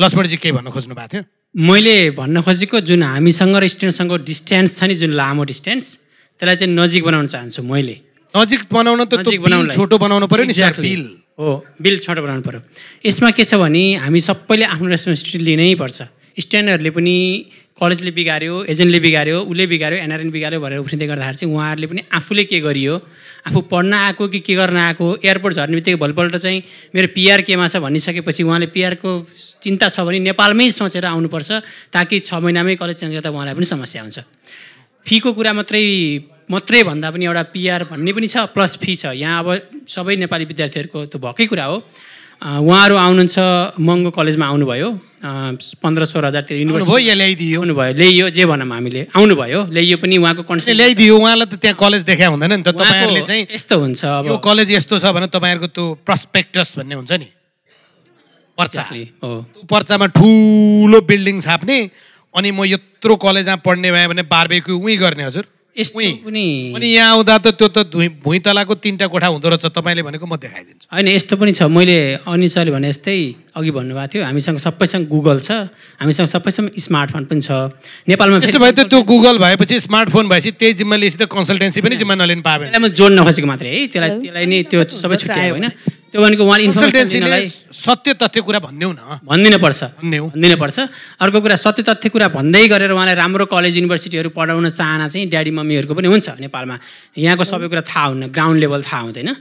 लक्ष्मणजी के भन्न खोज्नु भएको थियो मैले भन्न खोजेको जुन हामीसँग र स्टुडेन्टसँगको डिस्टेन्स छ नि जुन लामो डिस्टेन्स त्यसलाई चाहिँ नजिक बनाउन चाहन्छु मैले नजिक बनाउन त नजिक बनाउनु छोटो बनाउनु पऱ्यो नि बिल हो बिल छोटो बनाउनु पऱ्यो यसमा के छ भने हामी सबैले आफ्नो रेस्पोन्सिबिलिटी लिनै पर्छ स्टुडेन्टहरूले पनि कलेजले बिगार्यो एजेन्टले बिगाऱ्यो उसले बिगाऱ्यो एनआरएन बिगाऱ्यो भनेर उफ्रिँदै गर्दाखेरि चाहिँ उहाँहरूले पनि आफूले के गरियो आफू पढ्न आएको कि के गर्न आएको एयरपोर्ट झर्ने बित्तिकै भोलिपल्ट चाहिँ मेरो पिआर केमा छ भनिसकेपछि उहाँले पिआरको चिन्ता छ भने नेपालमै सोचेर आउनुपर्छ ताकि छ महिनामै कलेज चेन्ज गर्दा उहाँलाई पनि समस्या हुन्छ फीको कुरा मात्रै मात्रै भन्दा पनि एउटा पिआर भन्ने पनि छ प्लस फी छ यहाँ अब सबै नेपाली विद्यार्थीहरूको त भएकै कुरा हो उहाँहरू आउनुहुन्छ महँगो कलेजमा आउनुभयो पन्ध्र सोह्र हजारतिर युनिभर्सिटी यहाँ ल्याइदियो भयो ल्याइयो जे भनौँ हामीले आउनुभयो ल्याइयो पनि उहाँको कन्सेप्ट ल्याइदियो उहाँलाई त त्यहाँ कलेज देखा हुँदैन नि त तपाईँहरूले चाहिँ यस्तो हुन्छ अब कलेज यस्तो छ भने तपाईँहरूको त्यो प्रस्पेक्टस भन्ने हुन्छ नि पर्चा हो पर्चामा ठुलो बिल्डिङ छाप्ने अनि म यत्रो कलेजमा पढ्ने भएँ भने बारबेक्यू उहीँ गर्ने हजुर अनि यहाँ आउँदा त त्यो त भुइँ तलाको तिनवटा कोठा हुँदो रहेछ भनेको म देखाइदिन्छु होइन यस्तो पनि छ मैले अनि सरले भने जस्तै अघि भन्नुभएको थियो हामीसँग सबैसँग गुगल छ हामीसँग सबैसँग स्मार्टफोन पनि छ नेपालमा त्यसो भए त त्यो गुगल भएपछि स्मार्टफोन भएपछि त्यही जिम्मा लिएपछि त कन्सल्टेन्सी पनि जिम्मा नलिनु पाएन जोड्न खोजेको मात्रै है त्यसलाई त्यसलाई नै त्यो सबै छुट्यायो होइन त्यो भनेको उहाँले इन्फर्मेसनलाई सत्य तथ्य कुरा भनिदेऊ न भनिदिनु पर्छ भनिदिनु पर्छ अर्को कुरा सत्य तथ्य कुरा भन्दै गरेर उहाँलाई राम्रो कलेज युनिभर्सिटीहरू पढाउन चाहना चाहिँ ड्याडी मम्मीहरूको पनि हुन्छ नेपालमा यहाँको सबै कुरा थाहा हुन्न ग्राउन्ड लेभल थाहा हुँदैन